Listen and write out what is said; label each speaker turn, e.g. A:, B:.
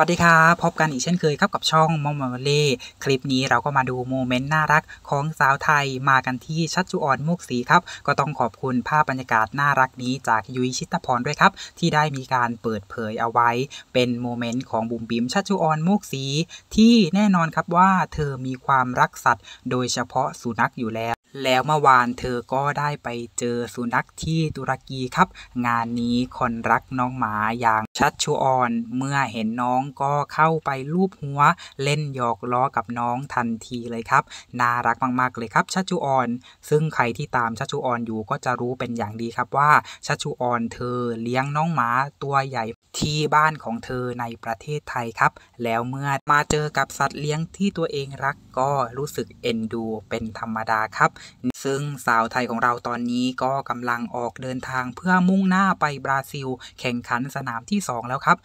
A: สวัสดีครับพบกันอีกเช่นเคยครับกับช่องมอมมาเล่คลิปนี้เราก็มาดูโมเมนต์น่ารักของสาวไทยมากันที่ชัดจุออนมุกสีครับ ก็ต้องขอบคุณภาพบรรยากาศน่ารักนี้จากยุ้ยชิตพรด้วยครับ ที่ได้มีการเปิดเผยเอาไว้เป็นโมเมนต์ของบุ๋มบิ๋มชัดจุออนมุกสีที่แน่นอนครับว่าเธอมีความรักสัตว์ โดยเฉพาะสุนัขอยู่แล้ว แล้วเมื่อวานเธอก็ได้ไปเจอสุนัขที่ตุรกีครับ งานนี้คนรักน้องหมาอย่างชัดชูออนเมื่อเห็นน้องก็เข้าไปลูบหัวเล่นหยอกล้อกับน้องทันทีเลยครับน่ารักมากๆ เลยครับ ชัชชุออนซึ่งใครที่ตามชัชชุออนอยู่ก็จะรู้เป็นอย่างดีครับว่า ชัชชุออนเธอเลี้ยงน้องหมาตัวใหญ่ ที่บ้านของเธอในประเทศไทยครับ แล้วเมื่อมาเจอกับสัตว์เลี้ยงที่ตัวเองรักก็รู้สึกเอ็นดู เป็นธรรมดาครับ ซึ่งสาวไทยของเราตอนนี้ก็กำลังออกเดินทางเพื่อมุ่งหน้าไปบราซิล แข่งขันสนามที่ 2 แล้วครับ